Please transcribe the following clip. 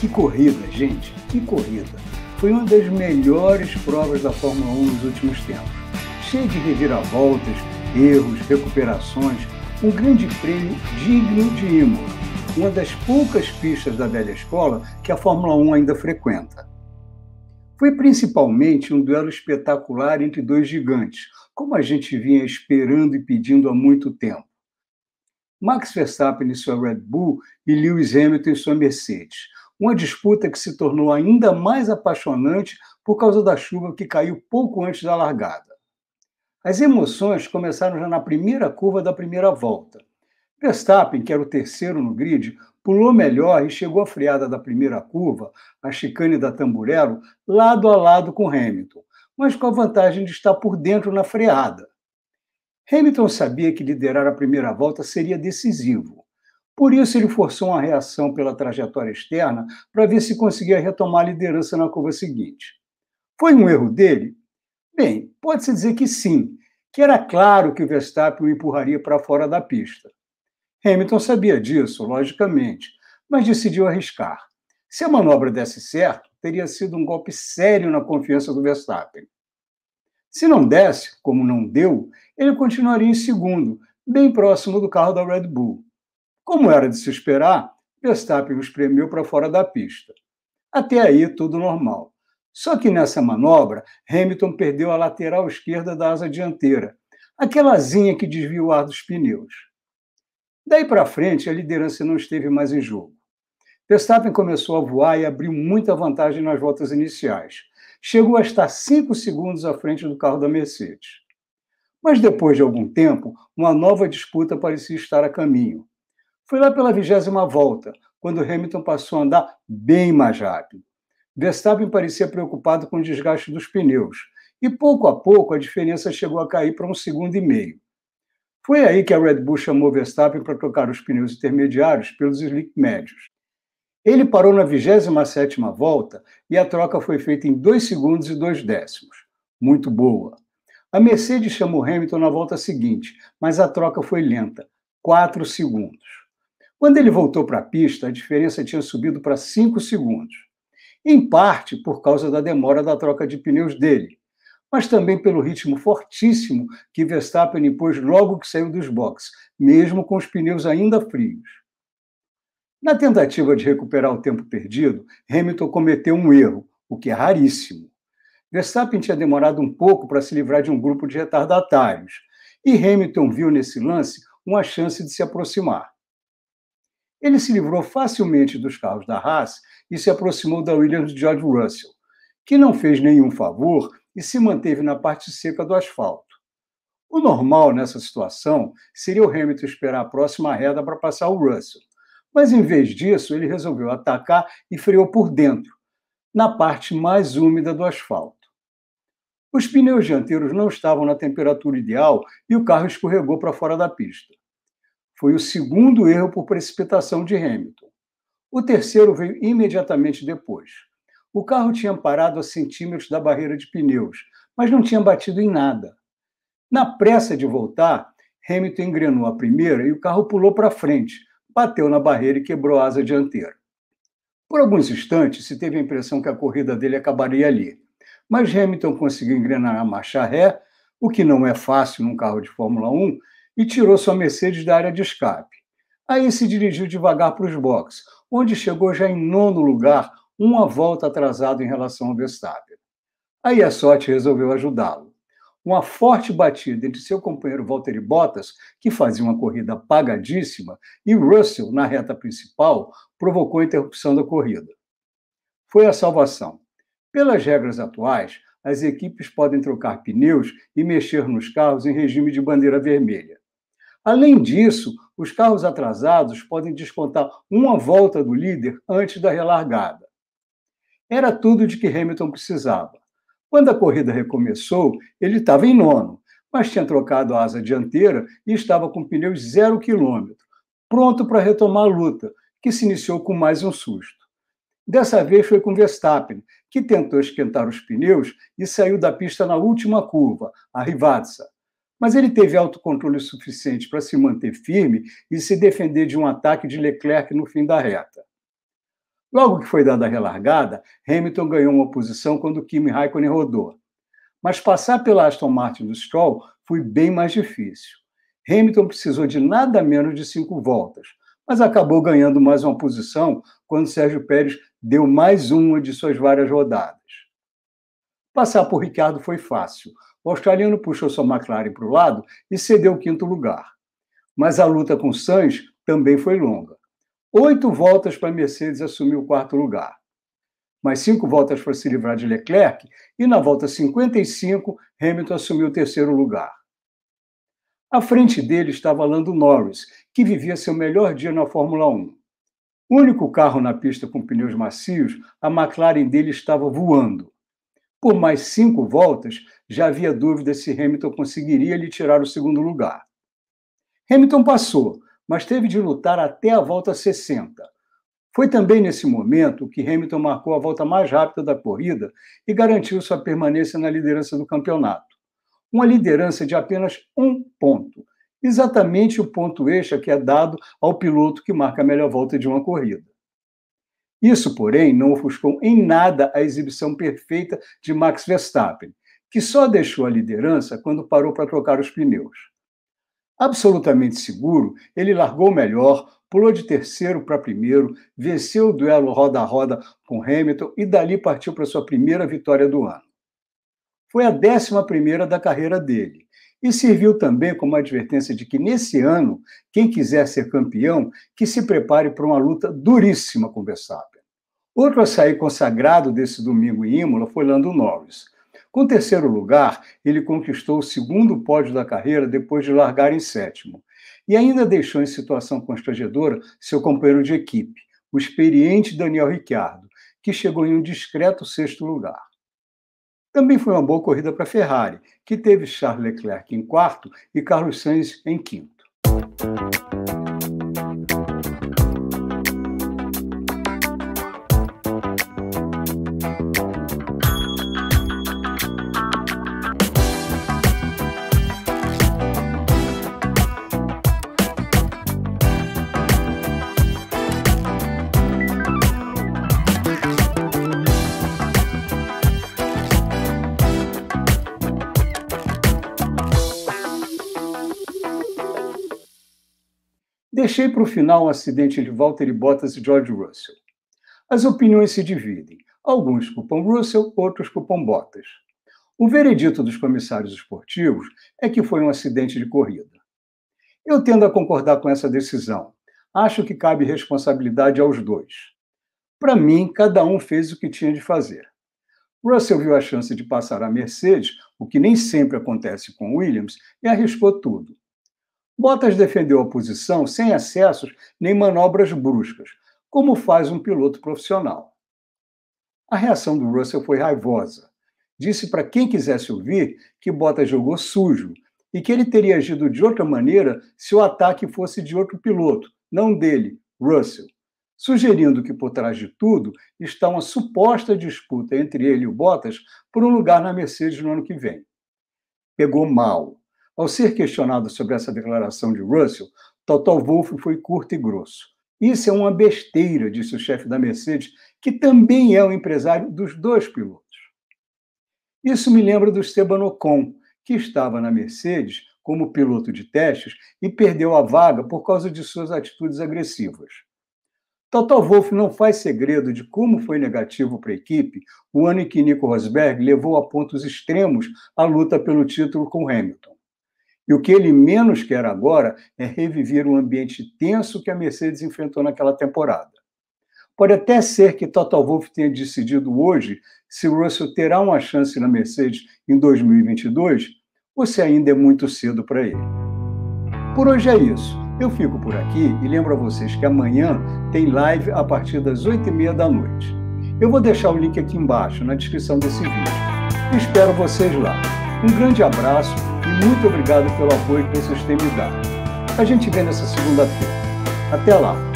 Que corrida, gente, que corrida! Foi uma das melhores provas da Fórmula 1 nos últimos tempos. Cheia de reviravoltas, erros, recuperações, um grande prêmio digno de Imola, uma das poucas pistas da velha escola que a Fórmula 1 ainda frequenta. Foi principalmente um duelo espetacular entre dois gigantes, como a gente vinha esperando e pedindo há muito tempo. Max Verstappen e sua Red Bull e Lewis Hamilton e sua Mercedes uma disputa que se tornou ainda mais apaixonante por causa da chuva que caiu pouco antes da largada. As emoções começaram já na primeira curva da primeira volta. Verstappen, que era o terceiro no grid, pulou melhor e chegou à freada da primeira curva, a chicane da Tamburello, lado a lado com Hamilton, mas com a vantagem de estar por dentro na freada. Hamilton sabia que liderar a primeira volta seria decisivo. Por isso, ele forçou uma reação pela trajetória externa para ver se conseguia retomar a liderança na curva seguinte. Foi um erro dele? Bem, pode-se dizer que sim, que era claro que o Verstappen o empurraria para fora da pista. Hamilton sabia disso, logicamente, mas decidiu arriscar. Se a manobra desse certo, teria sido um golpe sério na confiança do Verstappen. Se não desse, como não deu, ele continuaria em segundo, bem próximo do carro da Red Bull. Como era de se esperar, Verstappen os premiou para fora da pista. Até aí, tudo normal. Só que nessa manobra, Hamilton perdeu a lateral esquerda da asa dianteira, aquela asinha que desvia o ar dos pneus. Daí para frente, a liderança não esteve mais em jogo. Verstappen começou a voar e abriu muita vantagem nas voltas iniciais. Chegou a estar cinco segundos à frente do carro da Mercedes. Mas depois de algum tempo, uma nova disputa parecia estar a caminho. Foi lá pela vigésima volta, quando Hamilton passou a andar bem mais rápido. Verstappen parecia preocupado com o desgaste dos pneus, e pouco a pouco a diferença chegou a cair para um segundo e meio. Foi aí que a Red Bull chamou Verstappen para trocar os pneus intermediários pelos slick médios. Ele parou na 27 sétima volta e a troca foi feita em 2 segundos e 2 décimos. Muito boa. A Mercedes chamou Hamilton na volta seguinte, mas a troca foi lenta, 4 segundos. Quando ele voltou para a pista, a diferença tinha subido para 5 segundos, em parte por causa da demora da troca de pneus dele, mas também pelo ritmo fortíssimo que Verstappen impôs logo que saiu dos boxes, mesmo com os pneus ainda frios. Na tentativa de recuperar o tempo perdido, Hamilton cometeu um erro, o que é raríssimo. Verstappen tinha demorado um pouco para se livrar de um grupo de retardatários, e Hamilton viu nesse lance uma chance de se aproximar. Ele se livrou facilmente dos carros da Haas e se aproximou da Williams de George Russell, que não fez nenhum favor e se manteve na parte seca do asfalto. O normal nessa situação seria o Hamilton esperar a próxima reta para passar o Russell, mas em vez disso ele resolveu atacar e freou por dentro, na parte mais úmida do asfalto. Os pneus dianteiros não estavam na temperatura ideal e o carro escorregou para fora da pista. Foi o segundo erro por precipitação de Hamilton. O terceiro veio imediatamente depois. O carro tinha parado a centímetros da barreira de pneus, mas não tinha batido em nada. Na pressa de voltar, Hamilton engrenou a primeira e o carro pulou para frente, bateu na barreira e quebrou a asa dianteira. Por alguns instantes, se teve a impressão que a corrida dele acabaria ali, mas Hamilton conseguiu engrenar a marcha ré, o que não é fácil num carro de Fórmula 1, e tirou sua Mercedes da área de escape. Aí se dirigiu devagar para os boxes, onde chegou já em nono lugar, uma volta atrasado em relação ao Verstappen. Aí a sorte resolveu ajudá-lo. Uma forte batida entre seu companheiro Valtteri Bottas, que fazia uma corrida apagadíssima, e Russell na reta principal, provocou a interrupção da corrida. Foi a salvação. Pelas regras atuais, as equipes podem trocar pneus e mexer nos carros em regime de bandeira vermelha. Além disso, os carros atrasados podem descontar uma volta do líder antes da relargada. Era tudo de que Hamilton precisava. Quando a corrida recomeçou, ele estava em nono, mas tinha trocado a asa dianteira e estava com pneus zero quilômetro, pronto para retomar a luta, que se iniciou com mais um susto. Dessa vez foi com Verstappen, que tentou esquentar os pneus e saiu da pista na última curva, a Rivadza. Mas ele teve autocontrole suficiente para se manter firme e se defender de um ataque de Leclerc no fim da reta. Logo que foi dada a relargada, Hamilton ganhou uma posição quando Kimi Raikkonen rodou. Mas passar pela Aston Martin do Stroll foi bem mais difícil. Hamilton precisou de nada menos de cinco voltas, mas acabou ganhando mais uma posição quando Sérgio Pérez deu mais uma de suas várias rodadas. Passar por Ricardo foi fácil, o australiano puxou sua McLaren para o lado e cedeu o quinto lugar. Mas a luta com Sainz também foi longa. Oito voltas para Mercedes assumir o quarto lugar. Mais cinco voltas para se livrar de Leclerc e na volta 55, Hamilton assumiu o terceiro lugar. À frente dele estava Lando Norris, que vivia seu melhor dia na Fórmula 1. único carro na pista com pneus macios, a McLaren dele estava voando. Por mais cinco voltas, já havia dúvida se Hamilton conseguiria lhe tirar o segundo lugar. Hamilton passou, mas teve de lutar até a volta 60. Foi também nesse momento que Hamilton marcou a volta mais rápida da corrida e garantiu sua permanência na liderança do campeonato. Uma liderança de apenas um ponto, exatamente o ponto extra que é dado ao piloto que marca a melhor volta de uma corrida. Isso, porém, não ofuscou em nada a exibição perfeita de Max Verstappen, que só deixou a liderança quando parou para trocar os pneus. Absolutamente seguro, ele largou melhor, pulou de terceiro para primeiro, venceu o duelo roda a roda com Hamilton e dali partiu para sua primeira vitória do ano. Foi a décima primeira da carreira dele e serviu também como advertência de que, nesse ano, quem quiser ser campeão, que se prepare para uma luta duríssima com Verstappen. Outro a sair consagrado desse domingo em Imola foi Lando Norris. Com terceiro lugar, ele conquistou o segundo pódio da carreira depois de largar em sétimo. E ainda deixou em situação constrangedora seu companheiro de equipe, o experiente Daniel Ricciardo, que chegou em um discreto sexto lugar. Também foi uma boa corrida para a Ferrari, que teve Charles Leclerc em quarto e Carlos Sainz em quinto. Deixei para o final o acidente de Valtteri Bottas e George Russell. As opiniões se dividem. Alguns culpam Russell, outros culpam Bottas. O veredito dos comissários esportivos é que foi um acidente de corrida. Eu tendo a concordar com essa decisão. Acho que cabe responsabilidade aos dois. Para mim, cada um fez o que tinha de fazer. Russell viu a chance de passar a Mercedes, o que nem sempre acontece com Williams, e arriscou tudo. Bottas defendeu a posição sem excessos nem manobras bruscas, como faz um piloto profissional. A reação do Russell foi raivosa. Disse para quem quisesse ouvir que Bottas jogou sujo e que ele teria agido de outra maneira se o ataque fosse de outro piloto, não dele, Russell, sugerindo que por trás de tudo está uma suposta disputa entre ele e o Bottas por um lugar na Mercedes no ano que vem. Pegou mal ao ser questionado sobre essa declaração de Russell, Total Wolff foi curto e grosso. Isso é uma besteira, disse o chefe da Mercedes, que também é o um empresário dos dois pilotos. Isso me lembra do Esteban Ocon, que estava na Mercedes como piloto de testes e perdeu a vaga por causa de suas atitudes agressivas. Total Wolff não faz segredo de como foi negativo para a equipe o ano em que Nico Rosberg levou a pontos extremos a luta pelo título com Hamilton. E o que ele menos quer agora é reviver um ambiente tenso que a Mercedes enfrentou naquela temporada. Pode até ser que Total Wolff tenha decidido hoje se o Russell terá uma chance na Mercedes em 2022 ou se ainda é muito cedo para ele. Por hoje é isso. Eu fico por aqui e lembro a vocês que amanhã tem live a partir das 8h30 da noite. Eu vou deixar o link aqui embaixo, na descrição desse vídeo. Espero vocês lá. Um grande abraço e muito obrigado pelo apoio que vocês têm me dado. A gente vê nessa segunda-feira. Até lá!